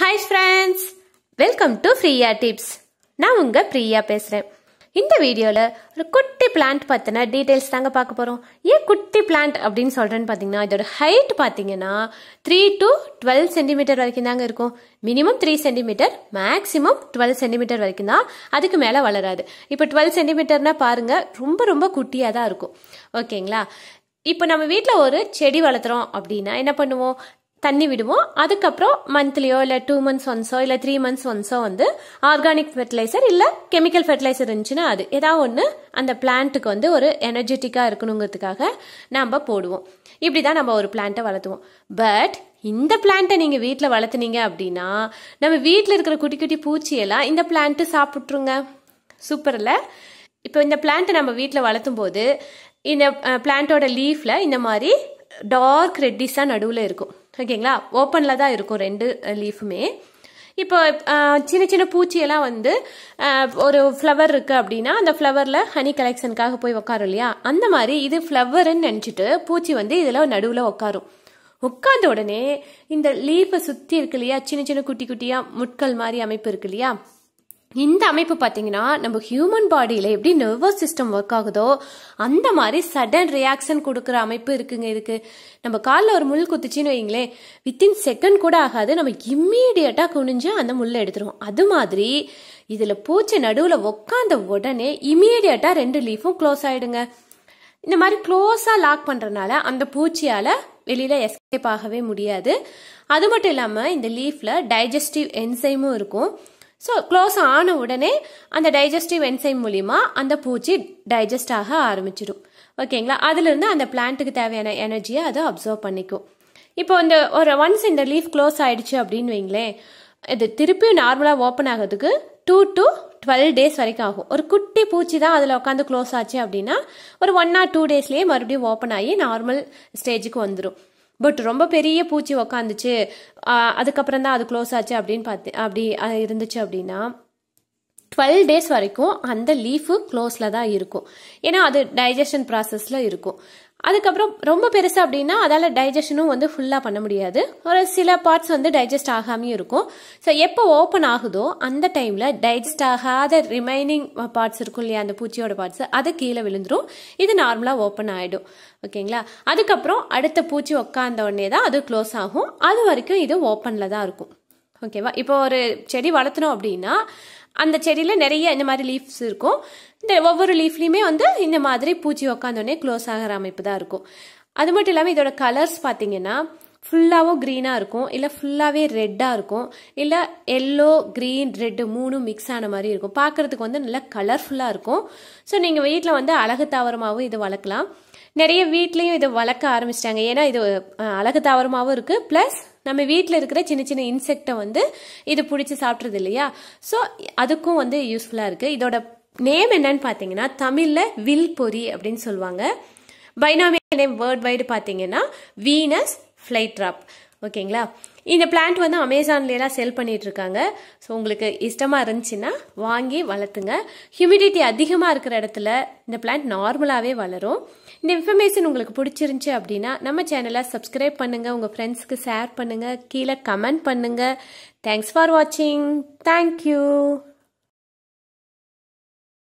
hi friends welcome to ஃப்ரீயா tips நான் உங்கள் ப்ரியா பேசுகிறேன் இந்த வீடியோவில் ஒரு குட்டி பிளான்ட் பற்றின டீட்டெயில்ஸ் தாங்க பார்க்க போகிறோம் ஏன் குட்டி பிளான்ட் அப்படின்னு சொல்கிறேன்னு பார்த்தீங்கன்னா இதோட ஹைட் பார்த்தீங்கன்னா த்ரீ டு டுவெல் சென்டிமீட்டர் வரைக்கும் தாங்க இருக்கும் minimum three centimetre maximum twelve centimetre வரைக்கும் தான் அதுக்கு மேலே வளராது இப்போ டுவெல் சென்டிமீட்டர்னா பாருங்கள் ரொம்ப ரொம்ப குட்டியாக தான் இருக்கும் ஓகேங்களா இப்போ நம்ம வீட்டில் ஒரு செடி வளர்த்துறோம் அப்படின்னா என்ன பண்ணுவோம் தண்ணி விடுவோம் அதுக்கப்புறம் மந்த்லியோ இல்லை டூ மந்த்ஸ் ஒன்ஸோ இல்லை த்ரீ மந்த்ஸ் ஒன்ஸோ வந்து ஆர்கானிக் ஃபெர்டிலைசர் இல்லை கெமிக்கல் ஃபெர்டிலைசர் இருந்துச்சுன்னா அது ஏதாவது ஒன்று அந்த பிளான்ட்டுக்கு வந்து ஒரு எனர்ஜெட்டிக்காக இருக்கணுங்கிறதுக்காக நம்ம போடுவோம் இப்படி தான் நம்ம ஒரு பிளான்ட்டை வளர்த்துவோம் பட் இந்த பிளான்ட்டை நீங்கள் வீட்டில் வளர்த்துனீங்க அப்படின்னா நம்ம வீட்டில் இருக்கிற குட்டி குட்டி பூச்சியெல்லாம் இந்த பிளான்ட்டு சாப்பிட்ருங்க சூப்பரில் இப்போ இந்த பிளான்ட்டை நம்ம வீட்டில் வளர்த்தும் போது இந்த பிளான்ட்டோட லீஃபில் இந்த மாதிரி டார்க் ரெட்டிஸாக நடுவில் இருக்கும் ஓகேங்களா ஓப்பனில் தான் இருக்கும் ரெண்டு லீஃபுமே இப்போ சின்ன சின்ன பூச்சியெல்லாம் வந்து ஒரு ஃப்ளவர் இருக்குது அப்படின்னா அந்த ஃப்ளவரில் ஹனி கலெக்ஷனுக்காக போய் உட்காரும் இல்லையா அந்த மாதிரி இது ஃப்ளவருன்னு நினச்சிட்டு பூச்சி வந்து இதில் நடுவில் உட்காரும் உட்காந்த உடனே இந்த லீஃபை சுற்றி இருக்கு இல்லையா சின்ன சின்ன குட்டி குட்டியாக முட்கள் மாதிரி அமைப்பு இருக்கு இல்லையா இந்த அமைப்பு பார்த்தீங்கன்னா நம்ம ஹியூமன் பாடியில் எப்படி நர்வஸ் சிஸ்டம் ஒர்க் ஆகுதோ அந்த மாதிரி சடன் ரியாக்ஷன் கொடுக்குற அமைப்பு இருக்குங்க இதுக்கு நம்ம காலில் ஒரு முள் குத்துச்சின்னு வைங்களேன் வித்தின் செகண்ட் கூட ஆகாது நம்ம இம்மீடியட்டாக குனிஞ்சு அந்த முள்ளை எடுத்துருவோம் அது மாதிரி இதில் பூச்சி நடுவில் உட்காந்த உடனே இம்மீடியட்டாக ரெண்டு லீஃபும் க்ளோஸ் ஆகிடுங்க இந்த மாதிரி க்ளோஸாக லாக் பண்ணுறதுனால அந்த பூச்சியால் வெளியில் எஸ்கேப் ஆகவே முடியாது அது மட்டும் இல்லாமல் இந்த லீஃபில் டைஜஸ்டிவ் என்சைமும் இருக்கும் ஸோ க்ளோஸ் ஆன உடனே அந்த டைஜஸ்டிவ் என்சைம் மூலிமா அந்த பூச்சி டைஜஸ்ட் ஆக ஆரம்பிச்சிடும் ஓகேங்களா அதுலேருந்து அந்த பிளான்ட்டுக்கு தேவையான எனர்ஜியை அதை அப்சர்வ் பண்ணிக்கும் இப்போ இந்த ஒரு ஒன்ஸ் இந்த லீஃப் க்ளோஸ் ஆகிடுச்சு அப்படின்னு வைங்களேன் இது திருப்பியும் நார்மலாக ஓப்பன் ஆகிறதுக்கு டூ டு டுவெல் டேஸ் வரைக்கும் ஆகும் ஒரு குட்டி பூச்சி தான் அதில் உட்காந்து க்ளோஸ் ஆச்சு அப்படின்னா ஒரு ஒன் ஆர் டூ டேஸ்லேயே மறுபடியும் ஓப்பன் ஆகி நார்மல் ஸ்டேஜுக்கு வந்துடும் பட் ரொம்ப பெரிய பூச்சி உக்காந்துச்சு அதுக்கப்புறம் தான் அது க்ளோஸ் ஆச்சு அப்படின்னு பார்த்து அப்படி இருந்துச்சு அப்படின்னா டுவெல் டேஸ் வரைக்கும் அந்த லீஃபு க்ளோஸில் தான் இருக்கும் ஏன்னா அது டைஜஷன் ப்ராசஸில் இருக்கும் அதுக்கப்புறம் ரொம்ப பெருசு அப்படின்னா அதால் டைஜஷனும் வந்து ஃபுல்லாக பண்ண முடியாது ஒரு சில பார்ட்ஸ் வந்து டைஜஸ்ட் ஆகாமையும் இருக்கும் ஸோ எப்போ ஓப்பன் ஆகுதோ அந்த டைமில் டைஜஸ்ட் ஆகாத ரிமைனிங் பார்ட்ஸ் இருக்கும் இல்லையா அந்த பூச்சியோட பார்ட்ஸ் அது கீழே விழுந்துடும் இது நார்மலாக ஓப்பன் ஆகிடும் ஓகேங்களா அதுக்கப்புறம் அடுத்த பூச்சி உக்காந்த உடனே தான் அது க்ளோஸ் ஆகும் அது வரைக்கும் இது ஓப்பனில் தான் இருக்கும் ஓகேவா இப்போ ஒரு செடி வளர்த்துனோம் அப்படின்னா அந்த செடியில் நிறைய இந்த மாதிரி லீஃப்ஸ் இருக்கும் இந்த ஒவ்வொரு லீஃப்லேயுமே வந்து இந்த மாதிரி பூச்சி உக்காந்தோடனே க்ளோஸ் ஆகிற அமைப்பு தான் இருக்கும் அது மட்டும் இல்லாமல் இதோட கலர்ஸ் பார்த்தீங்கன்னா ஃபுல்லாகவும் க்ரீனாக இருக்கும் இல்லை ஃபுல்லாகவே ரெட்டாக இருக்கும் இல்லை எல்லோ க்ரீன் ரெட்டு மூணும் மிக்ஸ் ஆன மாதிரி இருக்கும் பார்க்குறதுக்கு வந்து நல்லா கலர்ஃபுல்லாக இருக்கும் ஸோ நீங்கள் வீட்டில் வந்து அழகு தாவரமாகவும் இது வளர்க்கலாம் நிறைய வீட்லேயும் இதை வளர்க்க ஆரம்பிச்சிட்டாங்க ஏன்னா இது அழகு தாவரமாகவும் இருக்குது ப்ளஸ் நம்ம வீட்டில் இருக்கிற சின்ன சின்ன இன்செக்டை வந்து இது பிடிச்சி சாப்பிட்றது இல்லையா ஸோ அதுக்கும் வந்து யூஸ்ஃபுல்லாக இருக்குது இதோட நேம் என்னன்னு பார்த்தீங்கன்னா தமிழில் வில் பொறி அப்படின்னு சொல்லுவாங்க பைனாமியல் நேம் வேர்ட் வைடு பார்த்தீங்கன்னா வீனஸ் ஃப்ளைட்ராப் ஓகேங்களா இந்த பிளான்ட் வந்து அமேசான்லாம் செல் பண்ணிகிட்ருக்காங்க ஸோ உங்களுக்கு இஷ்டமாக இருந்துச்சுன்னா வாங்கி வளர்த்துங்க ஹியூமிடிட்டி அதிகமாக இருக்கிற இடத்துல இந்த பிளான்ட் நார்மலாகவே வளரும் இந்த இன்ஃபர்மேஷன் உங்களுக்கு பிடிச்சிருந்துச்சி அப்படின்னா நம்ம சேனலை சப்ஸ்கிரைப் பண்ணுங்கள் உங்கள் ஃப்ரெண்ட்ஸ்க்கு ஷேர் பண்ணுங்கள் கீழே கமெண்ட் பண்ணுங்கள் தேங்க்ஸ் ஃபார் வாட்சிங் தேங்க்யூ